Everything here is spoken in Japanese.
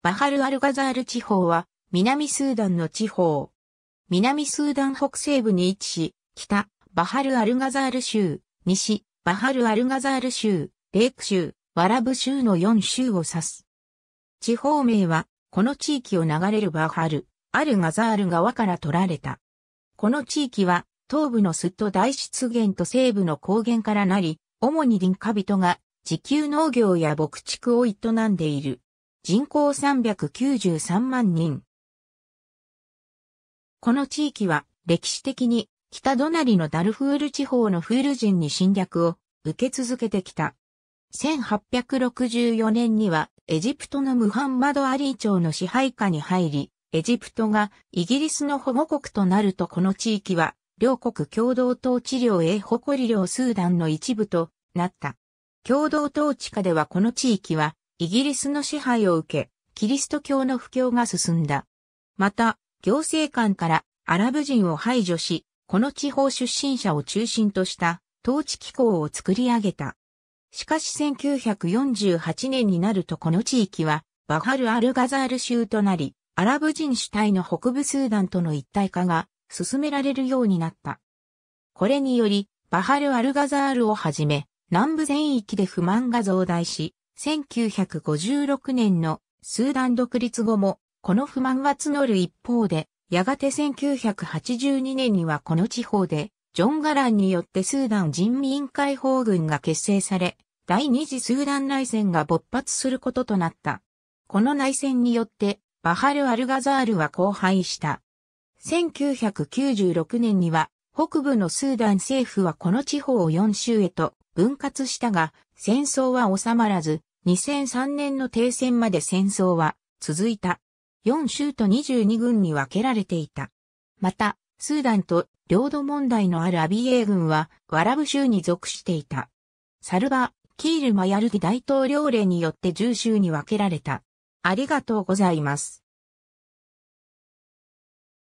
バハル・アルガザール地方は、南スーダンの地方。南スーダン北西部に位置し、北、バハル・アルガザール州、西、バハル・アルガザール州、レイク州、ワラブ州の4州を指す。地方名は、この地域を流れるバハル、アルガザール川から取られた。この地域は、東部のスット大湿原と西部の高原からなり、主に林家人が自給農業や牧畜を営んでいる。人口393万人。この地域は歴史的に北隣のダルフール地方のフール人に侵略を受け続けてきた。1864年にはエジプトのムハンマド・アリー朝の支配下に入り、エジプトがイギリスの保護国となるとこの地域は両国共同統治領へ誇り領スーダンの一部となった。共同統治下ではこの地域はイギリスの支配を受け、キリスト教の布教が進んだ。また、行政官からアラブ人を排除し、この地方出身者を中心とした統治機構を作り上げた。しかし1948年になるとこの地域はバハル・アル・ガザール州となり、アラブ人主体の北部スーダンとの一体化が進められるようになった。これにより、バハル・アル・ガザールをはじめ、南部全域で不満が増大し、1956年のスーダン独立後も、この不満は募る一方で、やがて1982年にはこの地方で、ジョン・ガランによってスーダン人民解放軍が結成され、第二次スーダン内戦が勃発することとなった。この内戦によって、バハル・アルガザールは荒廃した。1996年には、北部のスーダン政府はこの地方を4州へと分割したが、戦争は収まらず、2003年の停戦まで戦争は続いた。4州と22軍に分けられていた。また、スーダンと領土問題のあるアビエー軍はワラブ州に属していた。サルバ、キールマヤルディ大統領令によって10州に分けられた。ありがとうございます。